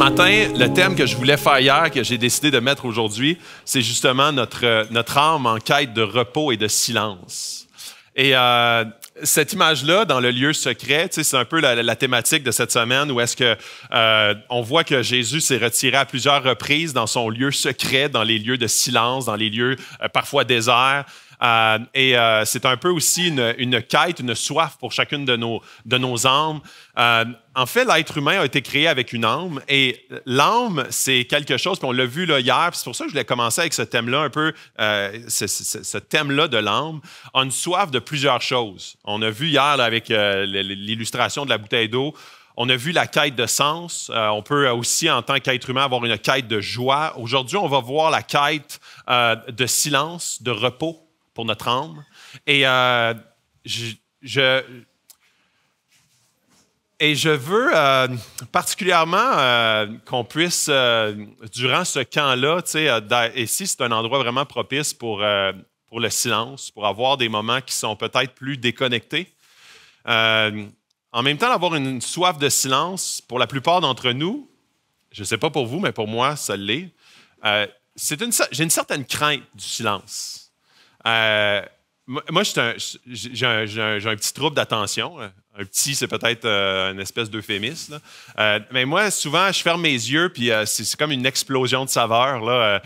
matin, le thème que je voulais faire hier, que j'ai décidé de mettre aujourd'hui, c'est justement notre, euh, notre âme en quête de repos et de silence. Et euh, cette image-là, dans le lieu secret, c'est un peu la, thématique de cette semaine où est-ce que euh, on voit que Jésus s'est retiré à plusieurs reprises dans son lieu secret, dans les lieux de silence, dans les lieux parfois déserts. Euh, et euh, c'est un peu aussi une, une, quête, une soif pour chacune de nos, de nos âmes. Euh, en fait, l'être humain a été créé avec une âme et l'âme, c'est quelque chose, qu'on l'a vu là, hier, c'est pour ça que je voulais commencer avec ce thème-là un peu, euh, ce, ce, ce thème-là de l'âme, a une soif de plusieurs choses. On a vu hier là, avec euh, l'illustration de la bouteille d'eau, on a vu la quête de sens. Euh, on peut aussi, en tant qu'être humain, avoir une quête de joie. Aujourd'hui, on va voir la quête de silence, de repos pour notre âme. Et euh, je, et je veux euh, particulièrement euh, qu'on puisse, durant ce camp-là, ici, c'est un endroit vraiment propice pour, pour le silence, pour avoir des moments qui sont peut-être plus déconnectés. en même temps, avoir une, soif de silence, pour la plupart d'entre nous, je ne sais pas pour vous, mais pour moi, ça l'est. j'ai une certaine crainte du silence. Euh, moi, j'ai un, petit trouble d'attention. Un petit, c'est peut-être euh, une espèce d'euphémisme. Euh, mais moi, souvent, je ferme mes yeux, puis euh, c'est comme une explosion de saveurs.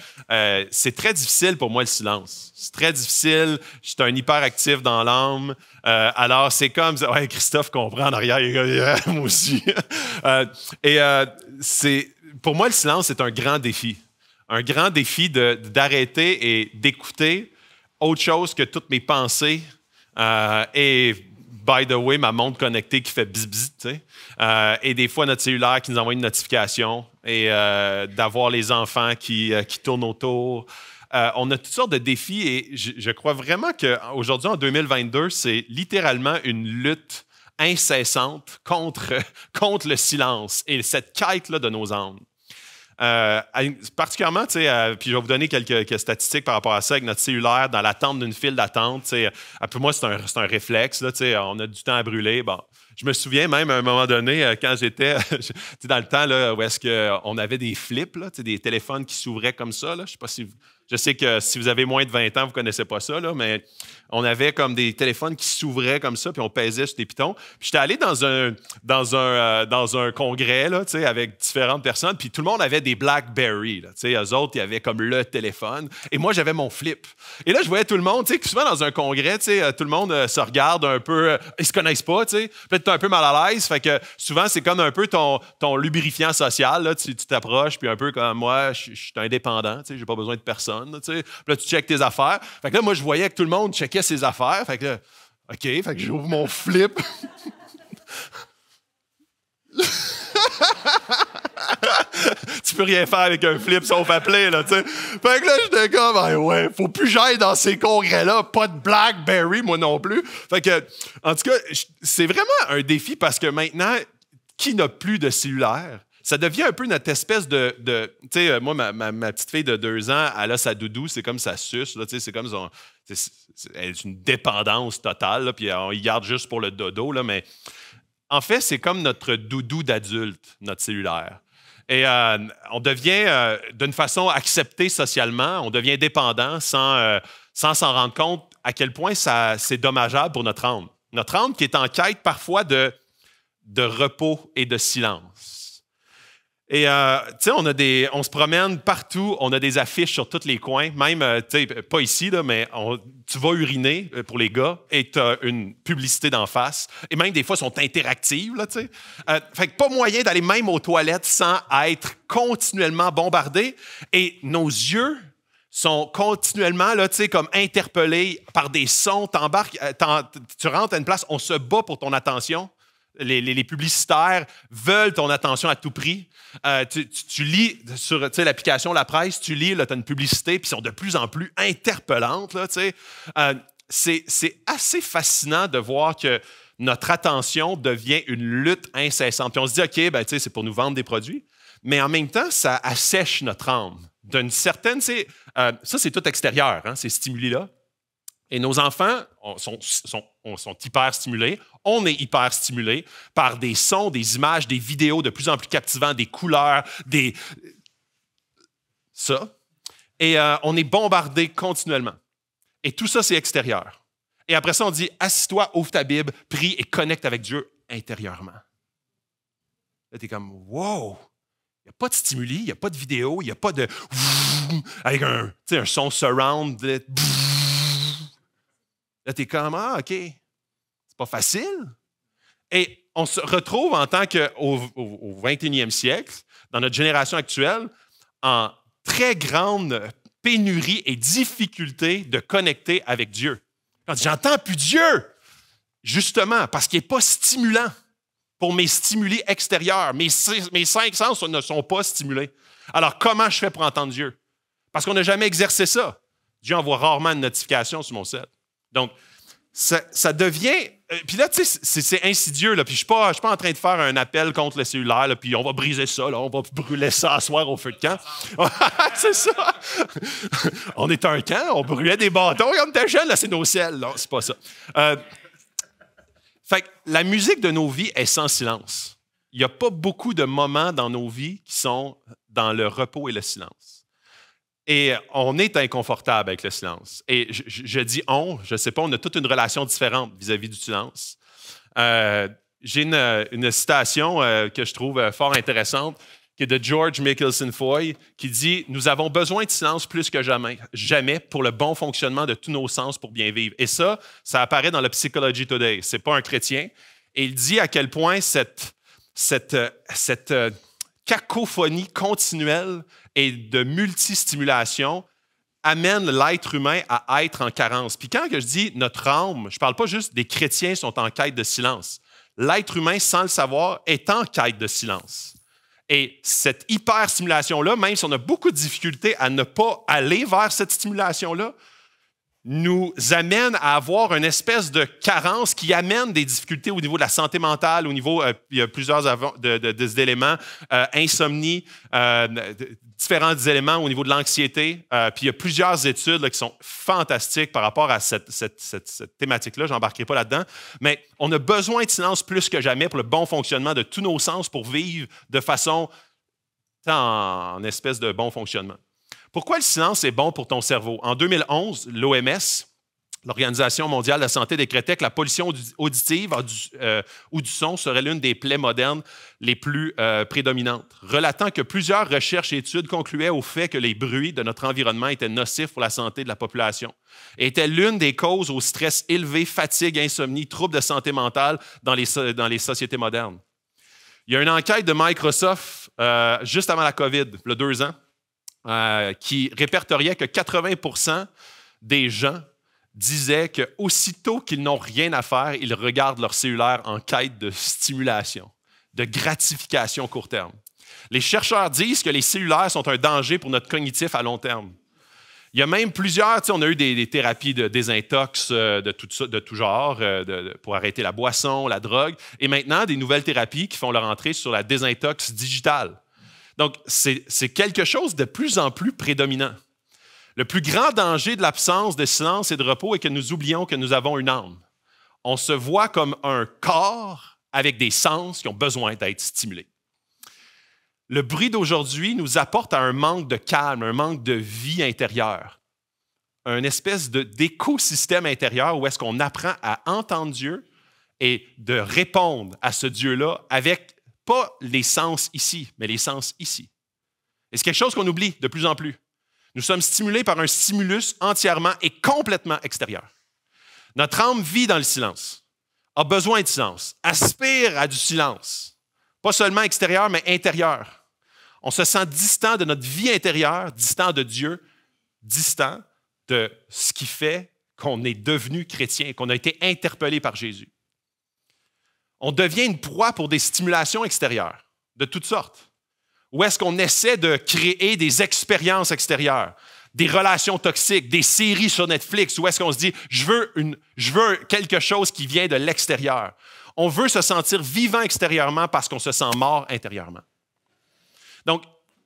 c'est très difficile pour moi, le silence. C'est très difficile. Je suis un hyperactif dans l'âme. alors, c'est comme... Christophe comprend en arrière. moi aussi. et c'est... Pour moi, le silence, c'est un grand défi. Un grand défi d'arrêter et d'écouter autre chose que toutes mes pensées euh, et by the way, ma montre connectée qui fait bzz, tu sais. Euh, et des fois, notre cellulaire qui nous envoie une notification et euh, d'avoir les enfants qui, qui tournent autour. on a toutes sortes de défis et je, crois vraiment qu'aujourd'hui, en 2022, c'est littéralement une lutte incessante contre, contre le silence et cette quête-là de nos âmes. Euh, particulièrement, euh, puis je vais vous donner quelques, statistiques par rapport à ça, avec notre cellulaire dans l'attente d'une file d'attente. Ah, Pour moi, c'est un, réflexe. Là, on a du temps à brûler. Bon. Je me souviens même à un moment donné, euh, quand j'étais dans le temps où est-ce qu'on avait des flips, des téléphones qui s'ouvraient comme ça. Je sais pas si je sais que si vous avez moins de 20 ans, vous ne connaissez pas ça, mais on avait comme des téléphones qui s'ouvraient comme ça, puis on pesait sur des pitons. Puis j'étais allé dans un, dans un, euh, dans un congrès là, avec différentes personnes, puis tout le monde avait des Blackberry. Là, eux autres, ils avaient comme le téléphone. Et moi, j'avais mon flip. Et là, je voyais tout le monde, tu sais, souvent dans un congrès, tu euh, tout le monde euh, se regarde un peu, Ils ils se connaissent pas, tu sais. Peut-être un peu mal à l'aise, fait que souvent, c'est comme un peu ton, lubrifiant social, là, tu t'approches, puis un peu comme moi, je suis indépendant, tu sais, j'ai pas besoin de personne, Puis là, tu check tes affaires. Fait que là, moi, je voyais que tout le monde checkait ses affaires. Fait que là, OK, fait que j'ouvre mon flip. tu peux rien faire avec un flip sauf appeler, là, tu sais. Fait que là, j'étais comme, ben ouais, faut plus j'aille dans ces congrès-là. Pas de Blackberry, moi non plus. Fait que, en tout cas, c'est vraiment un défi parce que maintenant, qui n'a plus de cellulaire? ça devient un peu notre espèce de. tu sais, euh, moi, ma, petite fille de deux ans, elle a sa doudou, c'est comme sa suce, c'est comme son. est une dépendance totale, puis on y garde juste pour le dodo, là, mais en fait, c'est comme notre doudou d'adulte, notre cellulaire. Et euh, on devient, euh, d'une façon acceptée socialement, on devient dépendant sans sans s'en rendre compte à quel point c'est dommageable pour notre âme. Notre âme qui est en quête parfois de, de repos et de silence. Et euh, tu sais, on on se promène partout, on a des affiches sur tous les coins, même, euh, tu sais, pas ici, mais tu vas uriner euh, pour les gars et tu as une publicité d'en face. Et même des fois, sont interactives, là, tu sais. fait que pas moyen d'aller même aux toilettes sans être continuellement bombardé. Et nos yeux sont continuellement, là, tu sais, comme interpellés par des sons, tu rentres à une place, on se bat pour ton attention les, publicitaires veulent ton attention à tout prix. Euh, tu, lis sur l'application La Presse, tu lis, tu as une publicité, puis sont de plus en plus interpellantes. Euh, c'est assez fascinant de voir que notre attention devient une lutte incessante. on se dit, OK, ben, c'est pour nous vendre des produits, mais en même temps, ça assèche notre âme. D'une certaine, euh, ça c'est tout extérieur, hein, ces stimuli-là. Et nos enfants sont, hyper stimulés. On est hyper stimulés par des sons, des images, des vidéos de plus en plus captivants, des couleurs, des. Ça. Et euh, on est bombardé continuellement. Et tout ça, c'est extérieur. Et après ça, on dit assis-toi, ouvre ta Bible, prie et connecte avec Dieu intérieurement. Là, t'es comme wow! Il n'y a pas de stimuli, il n'y a pas de vidéo, il n'y a pas de. Avec un, un son surround. De... Là, tu es comme, ah, OK, c'est pas facile. Et on se retrouve en tant qu'au au, 21e siècle, dans notre génération actuelle, en très grande pénurie et difficulté de connecter avec Dieu. Quand j'entends plus Dieu, justement, parce qu'il n'est pas stimulant pour mes stimulés extérieurs. Mes, cinq sens ne sont pas stimulés. Alors, comment je fais pour entendre Dieu? Parce qu'on n'a jamais exercé ça. Dieu envoie rarement une notification sur mon set. Donc, ça, devient. Euh, puis là, tu sais, c'est insidieux. Là. Puis je suis pas, pas en train de faire un appel contre le cellulaire, puis on va briser ça, là, on va brûler ça à soir au feu de camp. c'est ça. on est un camp, on brûlait des bâtons comme était jeunes, là, c'est nos ciels, Non, c'est pas ça. Euh, fait que la musique de nos vies est sans silence. Il n'y a pas beaucoup de moments dans nos vies qui sont dans le repos et le silence. Et on est inconfortable avec le silence. Et je, dis on, je ne sais pas, on a toute une relation différente vis-à-vis du silence. Euh, j'ai une, citation euh, que je trouve euh, fort intéressante, qui est de George Mickelson Foy, qui dit Nous avons besoin de silence plus que jamais, jamais pour le bon fonctionnement de tous nos sens pour bien vivre. Et ça, ça apparaît dans le Psychology Today. Ce n'est pas un chrétien. Et il dit à quel point cette, cette, cette cacophonie continuelle et de multi-stimulation amène l'être humain à être en carence. Puis quand je dis notre âme, je ne parle pas juste des chrétiens sont en quête de silence. L'être humain, sans le savoir, est en quête de silence. Et cette hyper stimulation là même si on a beaucoup de difficultés à ne pas aller vers cette stimulation-là, nous amène à avoir une espèce de carence qui amène des difficultés au niveau de la santé mentale, au niveau, euh, il y a plusieurs éléments, euh, insomnie, euh, différents éléments au niveau de l'anxiété. puis il y a plusieurs études qui sont fantastiques par rapport à cette, cette thématique-là, je n'embarquerai pas là-dedans, mais on a besoin de silence plus que jamais pour le bon fonctionnement de tous nos sens pour vivre de façon en espèce de bon fonctionnement. Pourquoi le silence est bon pour ton cerveau? En 2011, l'OMS, l'Organisation mondiale de la santé, décrétait que la pollution auditive euh, ou du son serait l'une des plaies modernes les plus euh, prédominantes, relatant que plusieurs recherches et études concluaient au fait que les bruits de notre environnement étaient nocifs pour la santé de la population et étaient l'une des causes au stress élevé, fatigue, insomnie, troubles de santé mentale dans les, dans les sociétés modernes. Il y a une enquête de Microsoft euh, juste avant la COVID, le deux ans, euh, qui répertoriait que 80 des gens disaient que aussitôt qu'ils n'ont rien à faire, ils regardent leur cellulaire en quête de stimulation, de gratification court terme. Les chercheurs disent que les cellulaires sont un danger pour notre cognitif à long terme. Il y a même plusieurs, on a eu des, thérapies de désintox euh, de, tout, de tout, genre euh, pour arrêter la boisson, la drogue, et maintenant des nouvelles thérapies qui font leur entrée sur la désintox digitale. Donc, c'est quelque chose de plus en plus prédominant. Le plus grand danger de l'absence de silence et de repos est que nous oublions que nous avons une âme. On se voit comme un corps avec des sens qui ont besoin d'être stimulés. Le bruit d'aujourd'hui nous apporte à un manque de calme, un manque de vie intérieure, un espèce d'écosystème intérieur où est-ce qu'on apprend à entendre Dieu et de répondre à ce Dieu-là avec pas les sens ici, mais les sens ici. Et c'est quelque chose qu'on oublie de plus en plus. Nous sommes stimulés par un stimulus entièrement et complètement extérieur. Notre âme vit dans le silence, a besoin de silence, aspire à du silence, pas seulement extérieur, mais intérieur. On se sent distant de notre vie intérieure, distant de Dieu, distant de ce qui fait qu'on est devenu chrétien, qu'on a été interpellé par Jésus on devient une proie pour des stimulations extérieures de toutes sortes. Ou est-ce qu'on essaie de créer des expériences extérieures, des relations toxiques, des séries sur Netflix, ou est-ce qu'on se dit, je veux, je veux quelque chose qui vient de l'extérieur. On veut se sentir vivant extérieurement parce qu'on se sent mort intérieurement. Donc,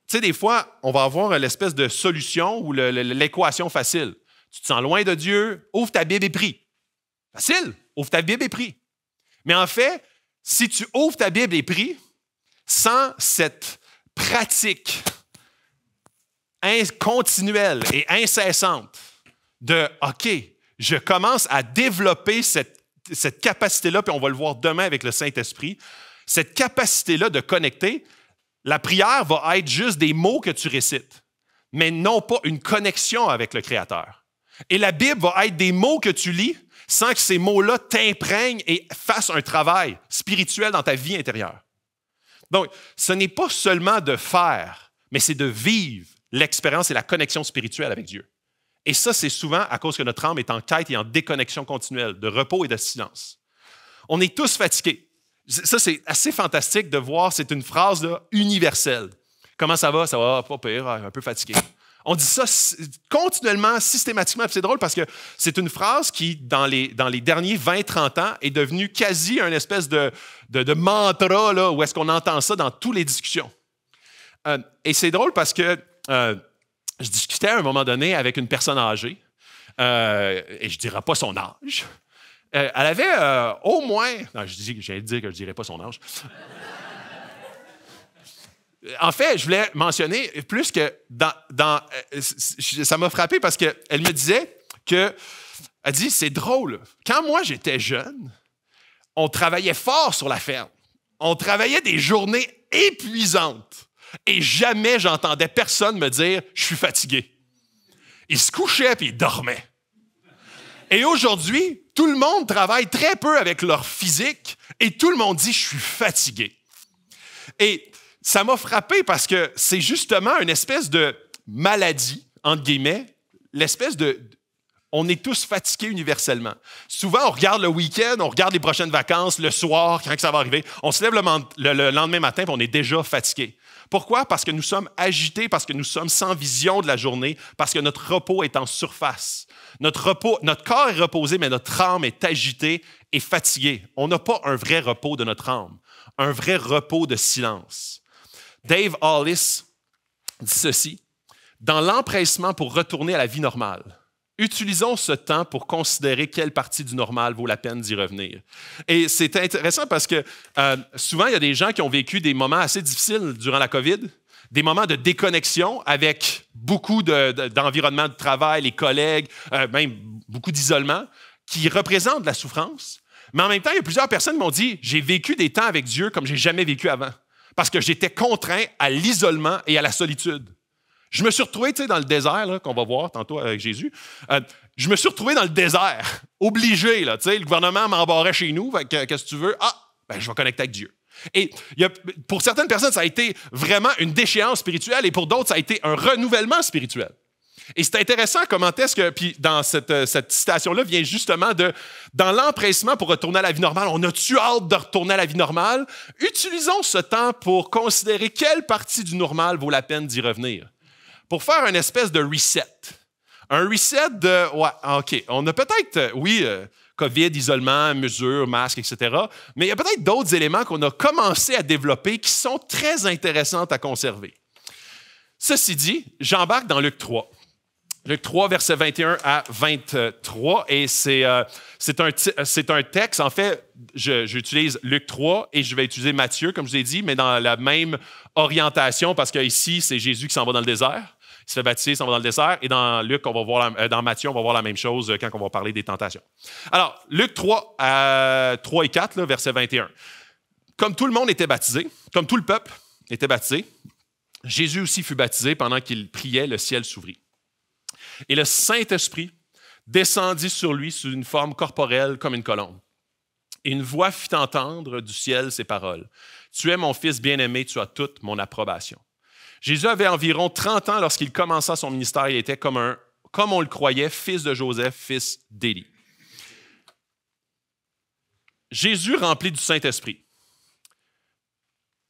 tu sais, des fois, on va avoir l'espèce de solution ou l'équation facile. Tu te sens loin de Dieu, ouvre ta Bible et prie. Facile, ouvre ta Bible et prie. Mais en fait, si tu ouvres ta Bible et pries, sans cette pratique continuelle et incessante de OK, je commence à développer cette, cette capacité-là, puis on va le voir demain avec le Saint-Esprit, cette capacité-là de connecter, la prière va être juste des mots que tu récites, mais non pas une connexion avec le Créateur. Et la Bible va être des mots que tu lis, sans que ces mots-là t'imprègnent et fassent un travail spirituel dans ta vie intérieure. Donc, ce n'est pas seulement de faire, mais c'est de vivre l'expérience et la connexion spirituelle avec Dieu. Et ça, c'est souvent à cause que notre âme est en quête et en déconnexion continuelle, de repos et de silence. On est tous fatigués. Ça, c'est assez fantastique de voir, c'est une phrase universelle. Comment ça va? Ça va, pas pire, un peu fatigué. On dit ça continuellement, systématiquement. C'est drôle parce que c'est une phrase qui, dans les, dans les derniers 20-30 ans, est devenue quasi un espèce de, de, mantra où est-ce qu'on entend ça dans toutes les discussions. Euh, et c'est drôle parce que euh, je discutais à un moment donné avec une personne âgée, euh, et je ne dirais pas son âge. elle avait au moins, je dis, j'allais dire que je ne dirais pas son âge. En fait, je voulais mentionner plus que dans. Euh, ça m'a frappé parce qu'elle me disait que. Elle dit c'est drôle. Quand moi j'étais jeune, on travaillait fort sur la ferme. On travaillait des journées épuisantes. Et jamais j'entendais personne me dire je suis fatigué. Il se couchait puis il dormait. Et aujourd'hui, tout le monde travaille très peu avec leur physique et tout le monde dit je suis fatigué. Et ça m'a frappé parce que c'est justement une espèce de maladie, entre guillemets, l'espèce de... On est tous fatigués universellement. Souvent, on regarde le week-end, on regarde les prochaines vacances, le soir, quand que ça va arriver. On se lève le, lendemain matin et on est déjà fatigué. Pourquoi? Parce que nous sommes agités, parce que nous sommes sans vision de la journée, parce que notre repos est en surface. Notre, repos, notre corps est reposé, mais notre âme est agitée et fatiguée. On n'a pas un vrai repos de notre âme, un vrai repos de silence. Dave Hollis dit ceci Dans l'empressement pour retourner à la vie normale, utilisons ce temps pour considérer quelle partie du normal vaut la peine d'y revenir. Et c'est intéressant parce que euh, souvent, il y a des gens qui ont vécu des moments assez difficiles durant la COVID, des moments de déconnexion avec beaucoup d'environnement de, travail, les collègues, euh, même beaucoup d'isolement, qui représentent la souffrance. Mais en même temps, il y a plusieurs personnes qui m'ont dit, j'ai vécu des temps avec Dieu comme j'ai jamais vécu avant parce que j'étais contraint à l'isolement et à la solitude. Je me suis retrouvé, tu sais, dans le désert, qu'on va voir tantôt avec Jésus. Euh, je me suis retrouvé dans le désert, obligé, là, tu sais, le gouvernement m'embarrait chez nous, qu'est-ce que tu veux? Ah, ben, je vais connecter avec Dieu. Et pour certaines personnes, ça a été vraiment une déchéance spirituelle et pour d'autres, ça a été un renouvellement spirituel. Et c'est intéressant comment est-ce que, puis dans euh, cette, citation-là vient justement de, dans l'empressement pour retourner à la vie normale, on a-tu hâte de retourner à la vie normale? Utilisons ce temps pour considérer quelle partie du normal vaut la peine d'y revenir, pour faire une espèce de reset. Un reset de, ouais, OK, on a peut-être, euh, oui, euh, COVID, isolement, mesures, masques, etc. Mais il y a peut-être d'autres éléments qu'on a commencé à développer qui sont très intéressants à conserver. Ceci dit, j'embarque dans Luc 3. Luc 3, verset 21 à 23. Et c'est euh, c'est un, un, texte, en fait, j'utilise Luc 3 et je vais utiliser Matthieu, comme je vous ai dit, mais dans la même orientation, parce qu'ici, c'est Jésus qui s'en va dans le désert. Il se fait baptiser, s'en va dans le désert. Et dans Luc, on va voir euh, dans Matthieu, on va voir la même chose euh, quand on va parler des tentations. Alors, Luc 3, euh, 3 et 4, verset 21. Comme tout le monde était baptisé, comme tout le peuple était baptisé, Jésus aussi fut baptisé pendant qu'il priait, le ciel s'ouvrit. Et le Saint-Esprit descendit sur lui sous une forme corporelle comme une colombe. Et une voix fit entendre du ciel ces paroles. Tu es mon fils bien-aimé, tu as toute mon approbation. Jésus avait environ 30 ans lorsqu'il commença son ministère. Il était comme, comme on le croyait, fils de Joseph, fils d'Élie. Jésus, rempli du Saint-Esprit,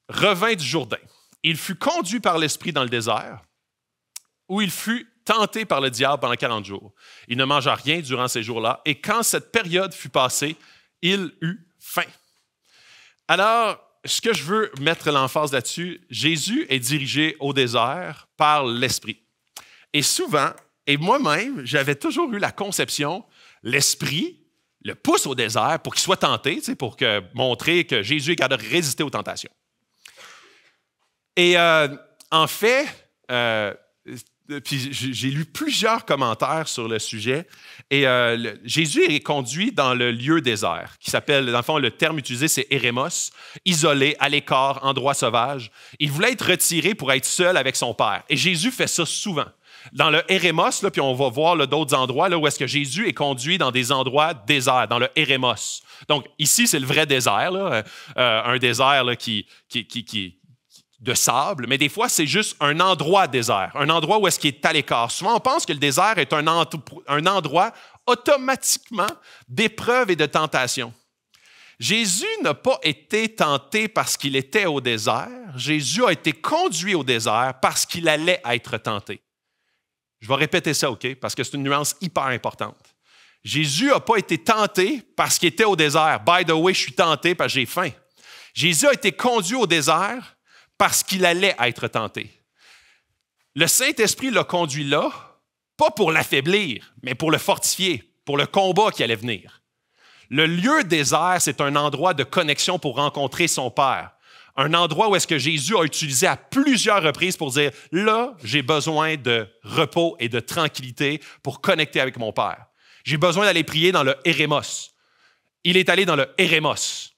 revint du Jourdain. Il fut conduit par l'Esprit dans le désert, où il fut tenté par le diable pendant 40 jours. Il ne mangea rien durant ces jours-là, et quand cette période fut passée, il eut faim. Alors, ce que je veux mettre l'emphase là-dessus, Jésus est dirigé au désert par l'Esprit. Et souvent, et moi-même, j'avais toujours eu la conception, l'Esprit le pousse au désert pour qu'il soit tenté, pour que, montrer que Jésus est capable de résister aux tentations. Et euh, en fait, euh, puis j'ai lu plusieurs commentaires sur le sujet. Et euh, Jésus est conduit dans le lieu désert, qui s'appelle, dans le fond, le terme utilisé, c'est Éremos, isolé, à l'écart, endroit sauvage. Il voulait être retiré pour être seul avec son Père. Et Jésus fait ça souvent. Dans le Éremos, là, puis on va voir d'autres endroits là, où est-ce que Jésus est conduit dans des endroits déserts, dans le Éremos. Donc ici, c'est le vrai désert, euh, un désert qui, qui, qui, qui de sable, mais des fois, c'est juste un endroit désert, un endroit où est-ce qu'il est à l'écart. Souvent, on pense que le désert est un, endroit automatiquement d'épreuves et de tentation. Jésus n'a pas été tenté parce qu'il était au désert, Jésus a été conduit au désert parce qu'il allait être tenté. Je vais répéter ça, OK, parce que c'est une nuance hyper importante. Jésus n'a pas été tenté parce qu'il était au désert. By the way, je suis tenté parce que j'ai faim. Jésus a été conduit au désert parce qu'il allait être tenté. Le Saint-Esprit l'a conduit là, pas pour l'affaiblir, mais pour le fortifier, pour le combat qui allait venir. Le lieu désert, c'est un endroit de connexion pour rencontrer son Père. Un endroit où est-ce que Jésus a utilisé à plusieurs reprises pour dire, là, j'ai besoin de repos et de tranquillité pour connecter avec mon Père. J'ai besoin d'aller prier dans le Eremos. Il est allé dans le Eremos.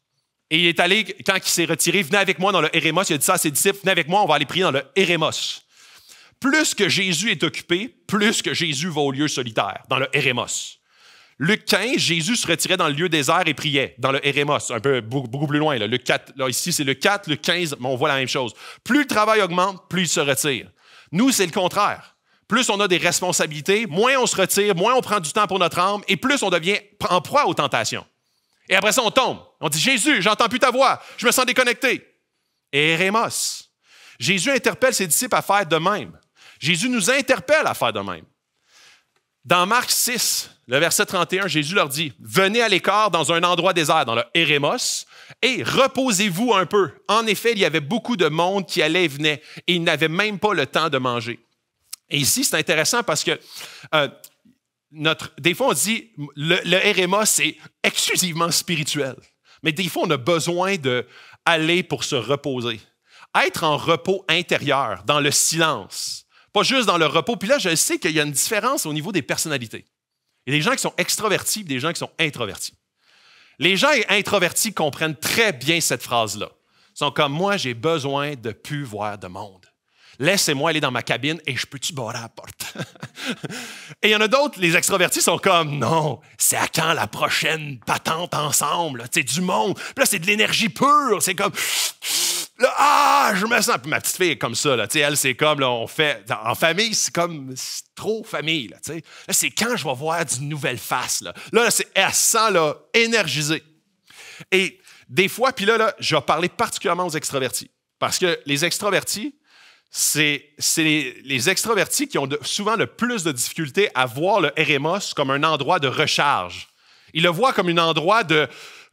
Et il est allé, quand il s'est retiré, venez avec moi dans le Hérémos. Il a dit ça à ses disciples, venez avec moi, on va aller prier dans le Hérémos. Plus que Jésus est occupé, plus que Jésus va au lieu solitaire, dans le Hérémos. Luc 15, Jésus se retirait dans le lieu désert et priait, dans le Hérémos, un peu beaucoup, plus loin. Là. 4, ici, c'est le 4, le 15, mais on voit la même chose. Plus le travail augmente, plus il se retire. Nous, c'est le contraire plus on a des responsabilités, moins on se retire, moins on prend du temps pour notre âme et plus on devient en proie aux tentations. Et après ça, on tombe. On dit Jésus, j'entends plus ta voix, je me sens déconnecté. Et Jésus interpelle ses disciples à faire de même. Jésus nous interpelle à faire de même. Dans Marc 6, le verset 31, Jésus leur dit Venez à l'écart dans un endroit désert, dans le Hérémos, et reposez-vous un peu. En effet, il y avait beaucoup de monde qui allait et venait, et ils n'avaient même pas le temps de manger. Et ici, c'est intéressant parce que euh, notre, des fois, on dit le, le c'est exclusivement spirituel. Mais des fois, on a besoin d'aller pour se reposer. Être en repos intérieur, dans le silence, pas juste dans le repos. Puis là, je sais qu'il y a une différence au niveau des personnalités. Il y a des gens qui sont extrovertis et des gens qui sont introvertis. Les gens introvertis comprennent très bien cette phrase-là. Ils sont comme moi, j'ai besoin de plus voir de monde laissez-moi aller dans ma cabine et je peux-tu barrer à la porte? et il y en a d'autres, les extrovertis sont comme, non, c'est à quand la prochaine patente ensemble? C'est du monde. là, c'est de l'énergie pure. C'est comme, ah, je me sens. Puis ma petite fille est comme ça, elle, c'est comme, là, on fait, en famille, c'est comme, trop famille, là, c'est quand je vais voir d'une nouvelle face, là. Là, c'est, elle sent, là, énergisée. Et des fois, puis là, là, je vais parler particulièrement aux extrovertis. Parce que les extrovertis, c'est les, les, extrovertis qui ont souvent le plus de difficultés à voir le RMOS comme un endroit de recharge. Ils le voient comme un endroit de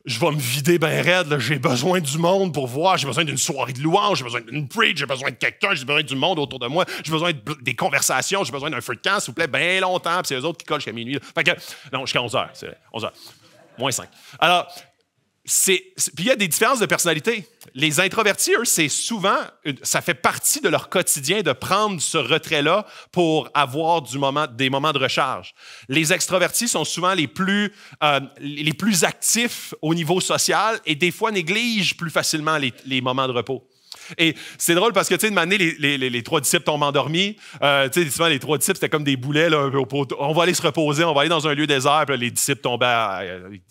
je vais me vider ben raide, j'ai besoin du monde pour voir, j'ai besoin d'une soirée de louange, j'ai besoin d'une preach, j'ai besoin de quelqu'un, j'ai besoin du monde autour de moi, j'ai besoin des conversations, j'ai besoin d'un feu de camp, s'il vous plaît, bien longtemps, puis c'est les autres qui collent jusqu'à minuit. Fait que, non, jusqu'à 11 h c'est 11 h moins 5. Alors, c'est, il y a des différences de personnalité. Les introvertis, eux, c'est souvent, ça fait partie de leur quotidien de prendre ce retrait-là pour avoir du moment, des moments de recharge. Les extrovertis sont souvent les plus, euh, les plus actifs au niveau social et des fois négligent plus facilement les moments de repos. Et c'est drôle parce que, tu sais, une année, les, trois disciples tombent endormis. Euh, tu sais, les trois disciples, c'était comme des boulets. Là, on va aller se reposer, on va aller dans un lieu désert. Puis les disciples tombaient,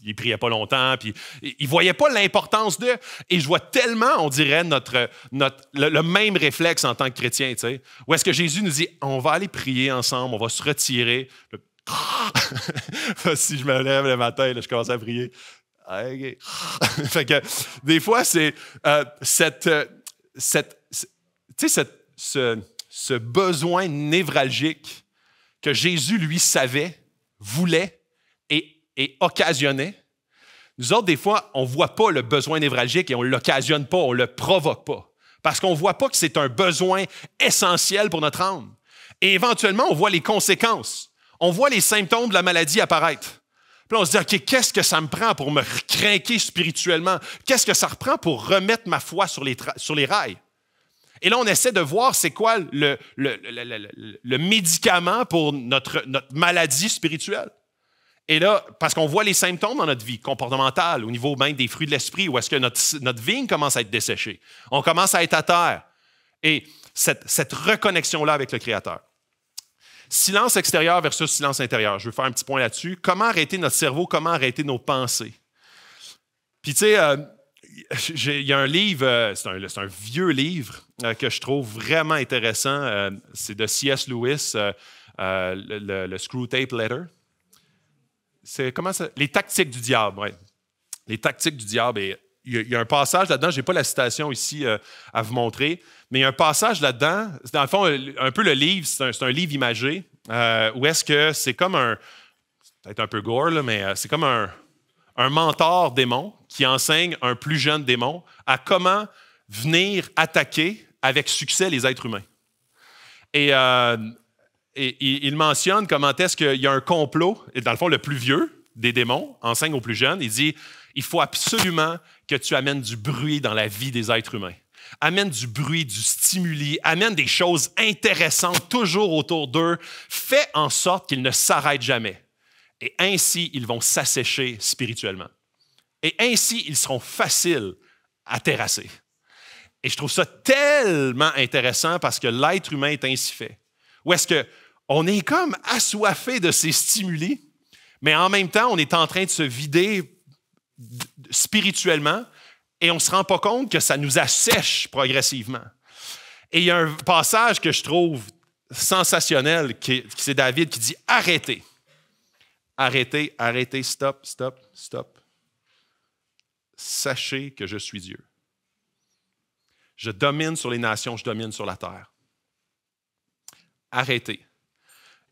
ils priaient pas longtemps. Puis ils voyaient pas l'importance de. Et je vois tellement, on dirait, notre, notre, le, même réflexe en tant que chrétien, tu sais. Où est-ce que Jésus nous dit, on va aller prier ensemble, on va se retirer. si je me lève le matin, je commence à prier. Ah, fait que, des fois, c'est euh, cette, euh, cette, ce, besoin névralgique que Jésus, lui, savait, voulait et, et occasionnait. Nous autres, des fois, on ne voit pas le besoin névralgique et on ne l'occasionne pas, on ne le provoque pas. Parce qu'on ne voit pas que c'est un besoin essentiel pour notre âme. Et éventuellement, on voit les conséquences. On voit les symptômes de la maladie apparaître. Puis là, on se dit, OK, qu'est-ce que ça me prend pour me crainquer spirituellement? Qu'est-ce que ça reprend pour remettre ma foi sur les, sur les rails? Et là, on essaie de voir c'est quoi le, le, médicament pour notre, maladie spirituelle. Et là, parce qu'on voit les symptômes dans notre vie comportementale, au niveau même des fruits de l'esprit, où est-ce que notre, vigne commence à être desséchée. On commence à être à terre. Et cette, cette reconnexion-là avec le Créateur. Silence extérieur versus silence intérieur. Je vais faire un petit point là-dessus. Comment arrêter notre cerveau? Comment arrêter nos pensées? Puis, tu sais, euh, il y a un livre, euh, c'est un, vieux livre euh, que je trouve vraiment intéressant. c'est de C.S. Lewis, le, Screw Tape Letter. C'est comment ça? Les tactiques du diable, oui. Les tactiques du diable. Et il y, a un passage là-dedans, je n'ai pas la citation ici euh, à vous montrer, mais il y a un passage là-dedans, dans le fond, euh, un peu le livre, c'est un, livre imagé, euh, où est-ce que c'est comme un, peut-être un peu gore, mais c'est comme un, mentor démon qui enseigne un plus jeune démon à comment venir attaquer avec succès les êtres humains. Et, et il mentionne comment est-ce qu'il y a un complot, et dans le fond, le plus vieux des démons enseigne au plus jeune, il dit il faut absolument que tu amènes du bruit dans la vie des êtres humains. Amène du bruit, du stimuli, amène des choses intéressantes toujours autour d'eux. Fais en sorte qu'ils ne s'arrêtent jamais. Et ainsi, ils vont s'assécher spirituellement. Et ainsi, ils seront faciles à terrasser. Et je trouve ça tellement intéressant parce que l'être humain est ainsi fait. Où est-ce que on est comme assoiffé de ces stimuli, mais en même temps, on est en train de se vider spirituellement et on ne se rend pas compte que ça nous assèche progressivement. Et il y a un passage que je trouve sensationnel, qui, c'est David qui dit arrêtez. Arrêtez, arrêtez, stop, stop, stop. Sachez que je suis Dieu. Je domine sur les nations, je domine sur la terre. Arrêtez.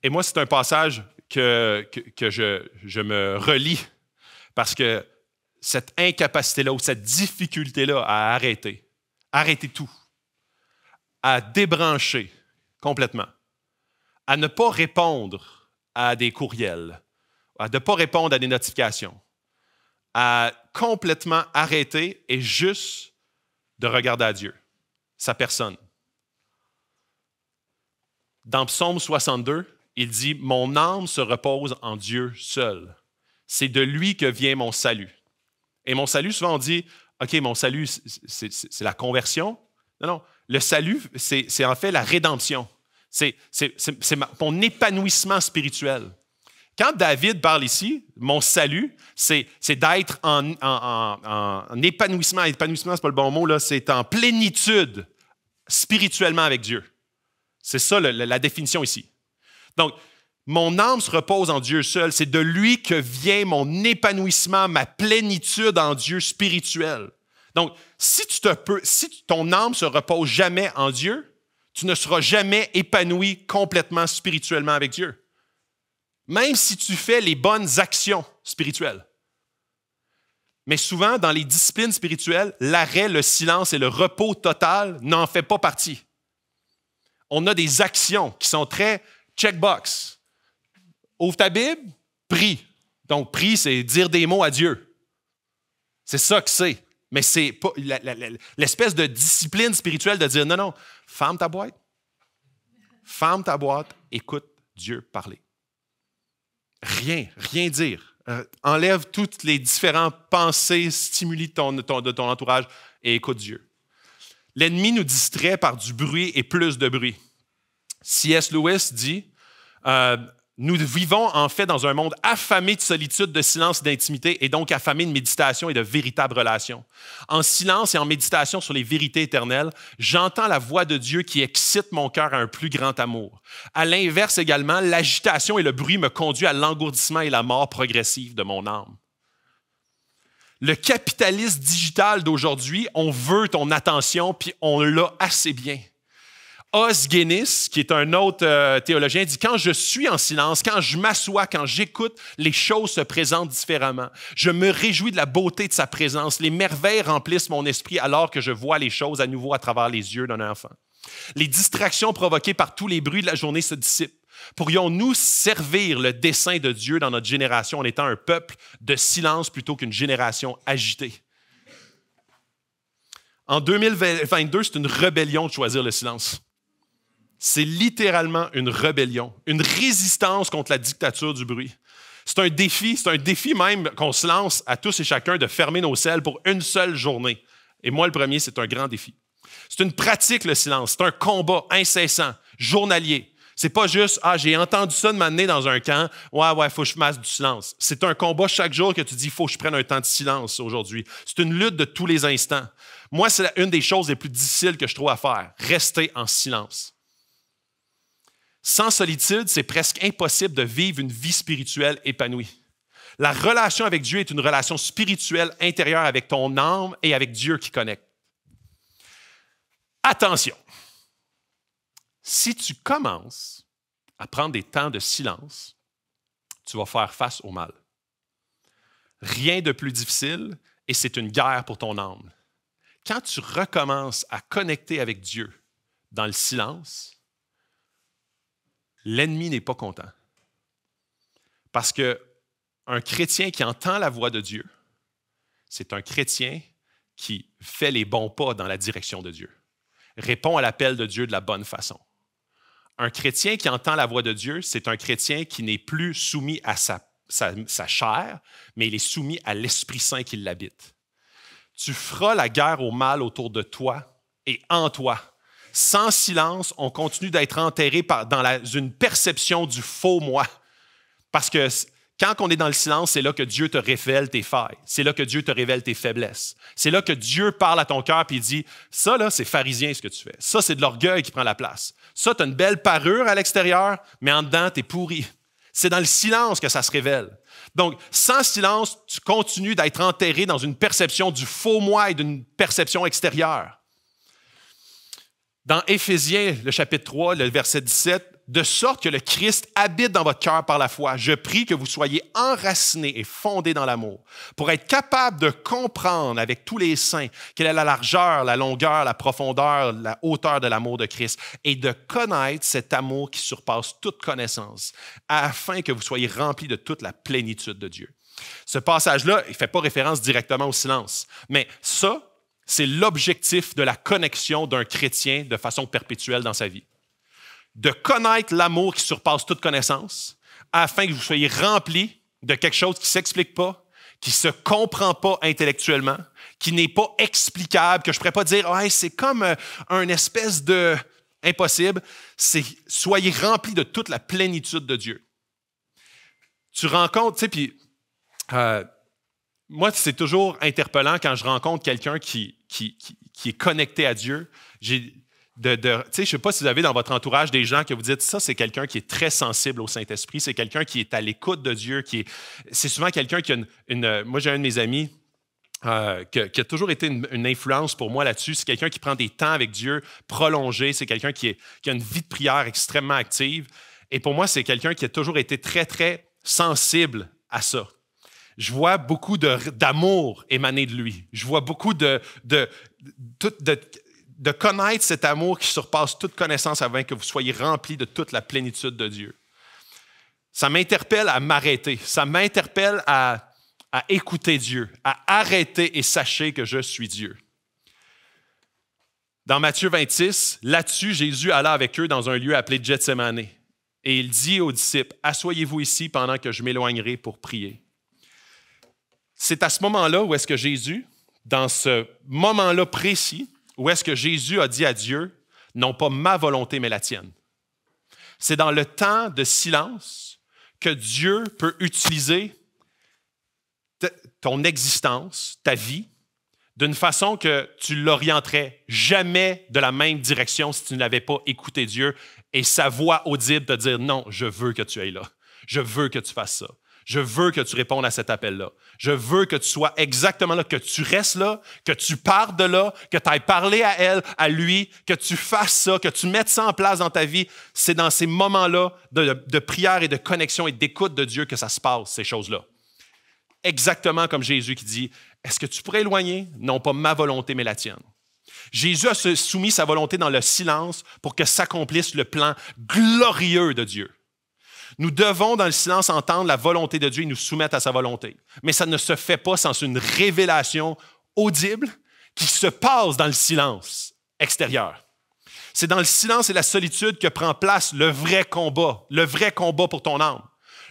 Et moi, c'est un passage que, que, que je, je, me relis parce que cette incapacité-là ou cette difficulté-là à arrêter, arrêter tout, à débrancher complètement, à ne pas répondre à des courriels, à ne pas répondre à des notifications, à complètement arrêter et juste de regarder à Dieu, sa personne. Dans Psaume 62, il dit, Mon âme se repose en Dieu seul. C'est de lui que vient mon salut. Et mon salut, souvent on dit, OK, mon salut, c'est la conversion. Non, non, le salut, c'est en fait la rédemption. C'est mon épanouissement spirituel. Quand David parle ici, mon salut, c'est d'être en, épanouissement. Épanouissement, ce n'est pas le bon mot, c'est en plénitude spirituellement avec Dieu. C'est ça la, la définition ici. Donc, mon âme se repose en Dieu seul. C'est de lui que vient mon épanouissement, ma plénitude en Dieu spirituel. Donc, si, tu te peux, si ton âme se repose jamais en Dieu, tu ne seras jamais épanoui complètement spirituellement avec Dieu. Même si tu fais les bonnes actions spirituelles. Mais souvent, dans les disciplines spirituelles, l'arrêt, le silence et le repos total n'en fait pas partie. On a des actions qui sont très checkbox. Ouvre ta Bible, prie. Donc, prie, c'est dire des mots à Dieu. C'est ça que c'est. Mais c'est pas l'espèce de discipline spirituelle de dire non, non, ferme ta boîte, ferme ta boîte, écoute Dieu parler. Rien, rien dire. Euh, enlève toutes les différentes pensées, stimuli ton, de ton entourage et écoute Dieu. L'ennemi nous distrait par du bruit et plus de bruit. C.S. Lewis dit euh, nous vivons en fait dans un monde affamé de solitude, de silence, d'intimité et donc affamé de méditation et de véritables relations. En silence et en méditation sur les vérités éternelles, j'entends la voix de Dieu qui excite mon cœur à un plus grand amour. À l'inverse également, l'agitation et le bruit me conduisent à l'engourdissement et la mort progressive de mon âme. Le capitaliste digital d'aujourd'hui, on veut ton attention puis on l'a assez bien. Os Guinness, qui est un autre euh, théologien, dit Quand je suis en silence, quand je m'assois, quand j'écoute, les choses se présentent différemment. Je me réjouis de la beauté de sa présence. Les merveilles remplissent mon esprit alors que je vois les choses à nouveau à travers les yeux d'un enfant. Les distractions provoquées par tous les bruits de la journée se dissipent. Pourrions-nous servir le dessein de Dieu dans notre génération en étant un peuple de silence plutôt qu'une génération agitée? En 2022, c'est une rébellion de choisir le silence c'est littéralement une rébellion, une résistance contre la dictature du bruit. C'est un défi, c'est un défi même qu'on se lance à tous et chacun de fermer nos selles pour une seule journée. Et moi, le premier, c'est un grand défi. C'est une pratique, le silence. C'est un combat incessant, journalier. C'est pas juste, ah, j'ai entendu ça de m'amener dans un camp. Ouais, ouais, faut que je masse du silence. C'est un combat chaque jour que tu dis, faut que je prenne un temps de silence aujourd'hui. C'est une lutte de tous les instants. Moi, c'est une des choses les plus difficiles que je trouve à faire. Rester en silence. Sans solitude, c'est presque impossible de vivre une vie spirituelle épanouie. La relation avec Dieu est une relation spirituelle intérieure avec ton âme et avec Dieu qui connecte. Attention, si tu commences à prendre des temps de silence, tu vas faire face au mal. Rien de plus difficile et c'est une guerre pour ton âme. Quand tu recommences à connecter avec Dieu dans le silence, l'ennemi n'est pas content. Parce que un chrétien qui entend la voix de Dieu, c'est un chrétien qui fait les bons pas dans la direction de Dieu, répond à l'appel de Dieu de la bonne façon. Un chrétien qui entend la voix de Dieu, c'est un chrétien qui n'est plus soumis à sa, sa, chair, mais il est soumis à l'Esprit Saint qui l'habite. Tu feras la guerre au mal autour de toi et en toi, sans silence, on continue d'être enterré dans une perception du faux moi. Parce que quand on est dans le silence, c'est là que Dieu te révèle tes failles. C'est là que Dieu te révèle tes faiblesses. C'est là que Dieu parle à ton cœur et dit Ça, là, c'est pharisien ce que tu fais. Ça, c'est de l'orgueil qui prend la place. Ça, tu as une belle parure à l'extérieur, mais en dedans, tu es pourri. C'est dans le silence que ça se révèle. Donc, sans silence, tu continues d'être enterré dans une perception du faux moi et d'une perception extérieure. Dans Éphésiens, le chapitre 3, le verset 17, de sorte que le Christ habite dans votre cœur par la foi. Je prie que vous soyez enracinés et fondés dans l'amour, pour être capables de comprendre avec tous les saints quelle est la largeur, la longueur, la profondeur, la hauteur de l'amour de Christ, et de connaître cet amour qui surpasse toute connaissance, afin que vous soyez remplis de toute la plénitude de Dieu. Ce passage-là, il ne fait pas référence directement au silence, mais ça, c'est l'objectif de la connexion d'un chrétien de façon perpétuelle dans sa vie. De connaître l'amour qui surpasse toute connaissance, afin que vous soyez rempli de quelque chose qui ne s'explique pas, qui ne se comprend pas intellectuellement, qui n'est pas explicable, que je ne pourrais pas dire, c'est comme euh, une espèce de impossible. C'est soyez rempli de toute la plénitude de Dieu. Tu rencontres, tu sais, puis euh, moi, c'est toujours interpellant quand je rencontre quelqu'un qui, qui, est connecté à Dieu. J'ai de, je ne sais pas si vous avez dans votre entourage des gens que vous dites, ça, c'est quelqu'un qui est très sensible au Saint-Esprit, c'est quelqu'un qui est à l'écoute de Dieu, qui est, c'est souvent quelqu'un qui a une, moi j'ai un de mes amis, euh, qui a toujours été une, influence pour moi là-dessus. C'est quelqu'un qui prend des temps avec Dieu prolongés. C'est quelqu'un qui, est, qui a une vie de prière extrêmement active. Et pour moi, c'est quelqu'un qui a toujours été très, très sensible à ça je vois beaucoup d'amour émaner de lui. Je vois beaucoup de, connaître cet amour qui surpasse toute connaissance afin que vous soyez remplis de toute la plénitude de Dieu. Ça m'interpelle à m'arrêter. Ça m'interpelle à, à écouter Dieu, à arrêter et sachez que je suis Dieu. Dans Matthieu 26, là-dessus, Jésus alla avec eux dans un lieu appelé Gethsemane. Et il dit aux disciples, Assoyez-vous ici pendant que je m'éloignerai pour prier. C'est à ce moment-là où est-ce que Jésus, dans ce moment-là précis, où est-ce que Jésus a dit à Dieu, non pas ma volonté, mais la tienne. C'est dans le temps de silence que Dieu peut utiliser ton existence, ta vie, d'une façon que tu l'orienterais jamais de la même direction si tu n'avais pas écouté Dieu et sa voix audible te dire non, je veux que tu ailles là, je veux que tu fasses ça, je veux que tu répondes à cet appel-là. Je veux que tu sois exactement là, que tu restes là, que tu partes de là, que tu ailles parler à elle, à lui, que tu fasses ça, que tu mettes ça en place dans ta vie. C'est dans ces moments-là de, de, prière et de connexion et d'écoute de Dieu que ça se passe, ces choses-là. Exactement comme Jésus qui dit, est-ce que tu pourrais éloigner, non pas ma volonté, mais la tienne? Jésus a soumis sa volonté dans le silence pour que s'accomplisse le plan glorieux de Dieu. Nous devons, dans le silence, entendre la volonté de Dieu et nous soumettre à sa volonté. Mais ça ne se fait pas sans une révélation audible qui se passe dans le silence extérieur. C'est dans le silence et la solitude que prend place le vrai combat, le vrai combat pour ton âme.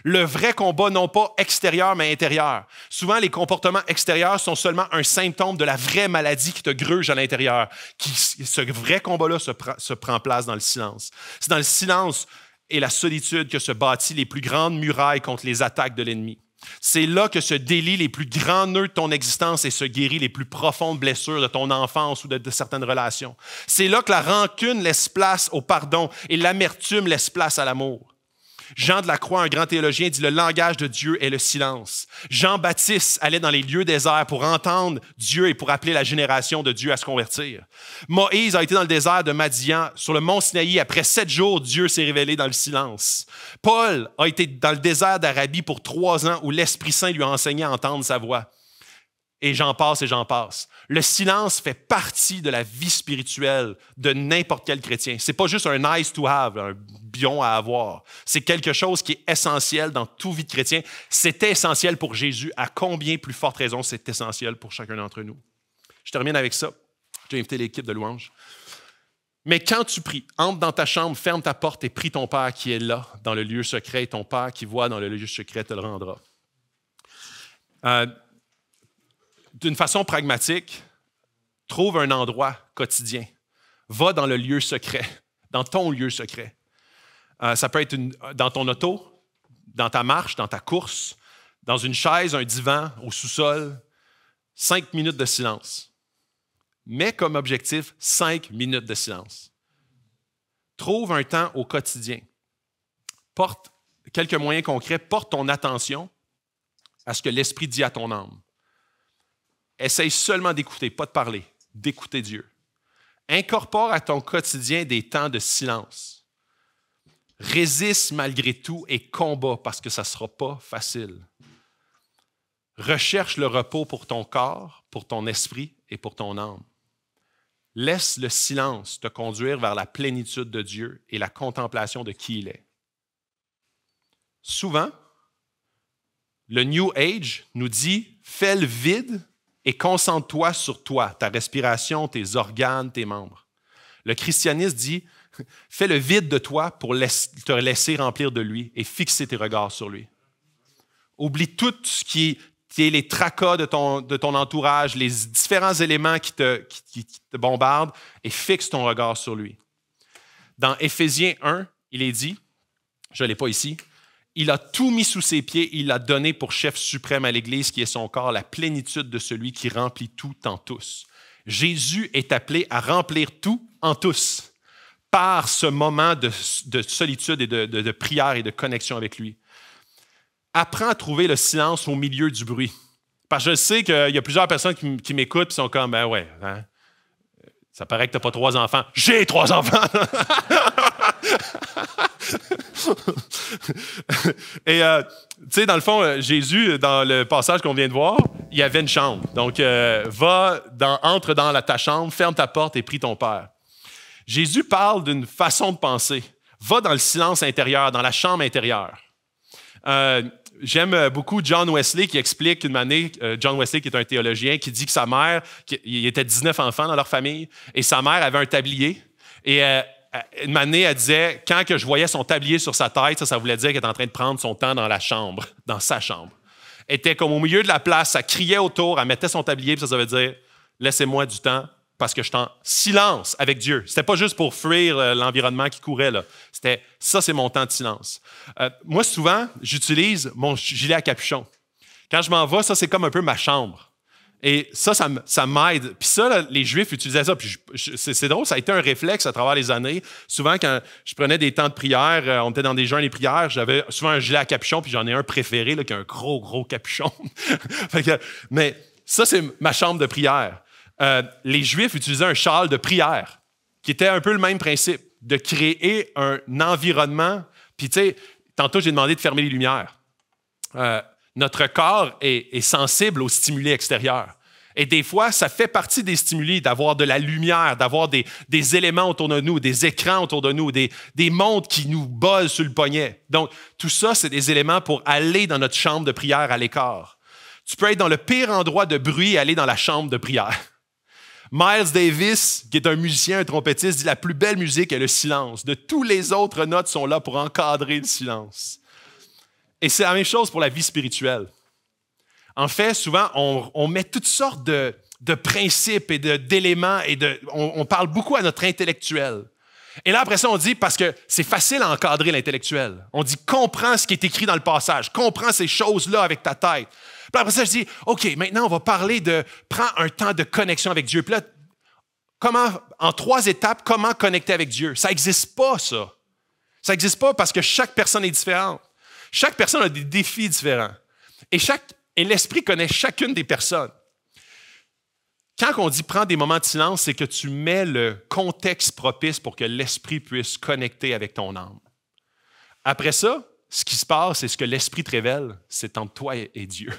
Le vrai combat, non pas extérieur, mais intérieur. Souvent, les comportements extérieurs sont seulement un symptôme de la vraie maladie qui te gruge à l'intérieur. Ce vrai combat-là se, se prend place dans le silence. C'est dans le silence et la solitude que se bâtit les plus grandes murailles contre les attaques de l'ennemi. C'est là que se délient les plus grands nœuds de ton existence et se guérit les plus profondes blessures de ton enfance ou de certaines relations. C'est là que la rancune laisse place au pardon et l'amertume laisse place à l'amour. Jean de la Croix, un grand théologien, dit le langage de Dieu est le silence. Jean-Baptiste allait dans les lieux déserts pour entendre Dieu et pour appeler la génération de Dieu à se convertir. Moïse a été dans le désert de Madian, sur le mont Sinaï. Après sept jours, Dieu s'est révélé dans le silence. Paul a été dans le désert d'Arabie pour trois ans où l'Esprit Saint lui a enseigné à entendre sa voix et j'en passe et j'en passe. Le silence fait partie de la vie spirituelle de n'importe quel chrétien. C'est pas juste un nice to have, un bion à avoir. C'est quelque chose qui est essentiel dans toute vie de chrétien. C'était essentiel pour Jésus. À combien plus forte raison c'est essentiel pour chacun d'entre nous? Je termine avec ça. vais invité l'équipe de louange. Mais quand tu pries, entre dans ta chambre, ferme ta porte et prie ton Père qui est là, dans le lieu secret, et ton Père qui voit dans le lieu secret te le rendra. Euh, d'une façon pragmatique, trouve un endroit quotidien. Va dans le lieu secret, dans ton lieu secret. Euh, ça peut être dans ton auto, dans ta marche, dans ta course, dans une chaise, un divan, au sous-sol. Cinq minutes de silence. Mets comme objectif cinq minutes de silence. Trouve un temps au quotidien. Porte quelques moyens concrets, porte ton attention à ce que l'Esprit dit à ton âme. Essaye seulement d'écouter, pas de parler, d'écouter Dieu. Incorpore à ton quotidien des temps de silence. Résiste malgré tout et combat parce que ça ne sera pas facile. Recherche le repos pour ton corps, pour ton esprit et pour ton âme. Laisse le silence te conduire vers la plénitude de Dieu et la contemplation de qui il est. Souvent, le New Age nous dit fais le vide et concentre-toi sur toi, ta respiration, tes organes, tes membres. Le christianisme dit, fais le vide de toi pour te laisser remplir de lui et fixer tes regards sur lui. Oublie tout ce qui est les tracas de ton, entourage, les différents éléments qui te, te bombardent, et fixe ton regard sur lui. Dans Éphésiens 1, il est dit, je ne l'ai pas ici, il a tout mis sous ses pieds, il a donné pour chef suprême à l'Église qui est son corps, la plénitude de celui qui remplit tout en tous. Jésus est appelé à remplir tout en tous par ce moment de, solitude et de, prière et de connexion avec lui. Apprends à trouver le silence au milieu du bruit. Parce que je sais qu'il y a plusieurs personnes qui, m'écoutent et sont comme, ben ouais, hein. ça paraît que tu n'as pas trois enfants. J'ai trois enfants! Et euh, tu sais, dans le fond, euh, Jésus, dans le passage qu'on vient de voir, il y avait une chambre. Donc, euh, va, dans, entre dans la, ta chambre, ferme ta porte et prie ton Père. Jésus parle d'une façon de penser. Va dans le silence intérieur, dans la chambre intérieure. J'aime beaucoup John Wesley qui explique une année, John Wesley qui est un théologien, qui dit que sa mère, il y était 19 enfants dans leur famille, et sa mère avait un tablier, et euh, une manée, elle disait, quand que je voyais son tablier sur sa tête, ça, ça voulait dire qu'elle était en train de prendre son temps dans la chambre, dans sa chambre. Elle était comme au milieu de la place, ça criait autour, elle mettait son tablier, ça, ça dire, laissez-moi du temps parce que je t'en en silence avec Dieu. C'était pas juste pour fuir euh, l'environnement qui courait, là. C'était, ça, c'est mon temps de silence. Euh, moi, souvent, j'utilise mon gilet à capuchon. Quand je m'en vais, ça, c'est comme un peu ma chambre. Et ça, ça, m'aide. Puis ça, les Juifs utilisaient ça. Puis c'est drôle, ça a été un réflexe à travers les années. Souvent, quand je prenais des temps de prière, euh, on était dans des jeunes les prières, j'avais souvent un gilet à capuchon, puis j'en ai un préféré, là, qui a un gros, gros capuchon. mais ça, c'est ma chambre de prière. Euh, les Juifs utilisaient un châle de prière, qui était un peu le même principe, de créer un environnement. Puis tu sais, tantôt, j'ai demandé de fermer les lumières. Euh, notre corps est, sensible aux stimuli extérieurs. Et des fois, ça fait partie des stimuli d'avoir de la lumière, d'avoir des, éléments autour de nous, des écrans autour de nous, des, des montres qui nous bossent sur le poignet. Donc, tout ça, c'est des éléments pour aller dans notre chambre de prière à l'écart. Tu peux être dans le pire endroit de bruit et aller dans la chambre de prière. Miles Davis, qui est un musicien, un trompettiste, dit la plus belle musique est le silence. De tous les autres notes sont là pour encadrer le silence. Et c'est la même chose pour la vie spirituelle. En fait, souvent, on, met toutes sortes de, principes et d'éléments et de, on, parle beaucoup à notre intellectuel. Et là, après ça, on dit, parce que c'est facile à encadrer l'intellectuel, on dit, comprends ce qui est écrit dans le passage, comprends ces choses-là avec ta tête. Puis après ça, je dis, OK, maintenant, on va parler de, prends un temps de connexion avec Dieu. Puis là, comment, en trois étapes, comment connecter avec Dieu? Ça n'existe pas, ça. Ça n'existe pas parce que chaque personne est différente. Chaque personne a des défis différents. Et, et l'Esprit connaît chacune des personnes. Quand on dit prend des moments de silence, c'est que tu mets le contexte propice pour que l'Esprit puisse connecter avec ton âme. Après ça, ce qui se passe c'est ce que l'Esprit te révèle, c'est entre toi et Dieu.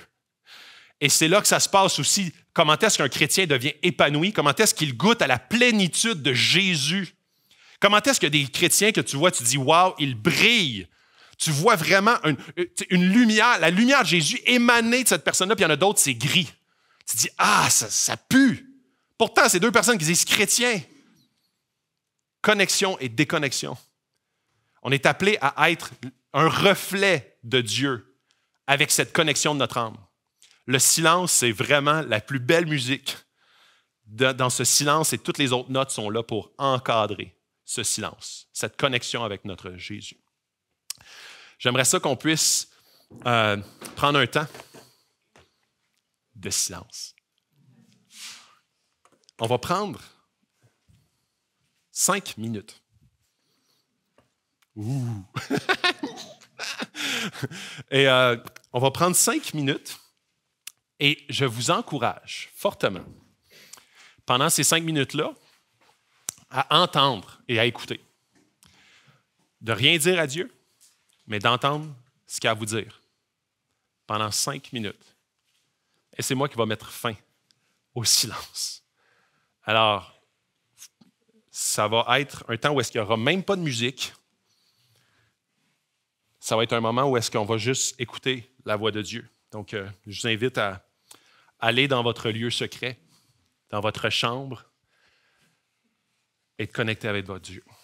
Et c'est là que ça se passe aussi. Comment est-ce qu'un chrétien devient épanoui? Comment est-ce qu'il goûte à la plénitude de Jésus? Comment est-ce que des chrétiens que tu vois, tu dis, waouh, ils brillent tu vois vraiment euh, une, lumière, la lumière de Jésus émaner de cette personne-là, puis il y en a d'autres, c'est gris. Tu dis, ah, ça, ça pue. Pourtant, c'est deux personnes qui disent chrétiens. Connexion et déconnexion. On est appelé à être un reflet de Dieu avec cette connexion de notre âme. Le silence, c'est vraiment la plus belle musique. Dans ce silence, et toutes les autres notes sont là pour encadrer ce silence, cette connexion avec notre Jésus j'aimerais ça qu'on puisse euh, prendre un temps de silence. On va prendre cinq minutes. Ouh. et euh, on va prendre cinq minutes et je vous encourage fortement, pendant ces cinq minutes-là, à entendre et à écouter. De rien dire à Dieu, mais d'entendre ce qu'il y a à vous dire pendant cinq minutes. Et c'est moi qui vais mettre fin au silence. Alors, ça va être un temps où est-ce qu'il n'y aura même pas de musique. Ça va être un moment où est-ce qu'on va juste écouter la voix de Dieu. Donc, euh, je vous invite à aller dans votre lieu secret, dans votre chambre, et de connecter avec votre Dieu.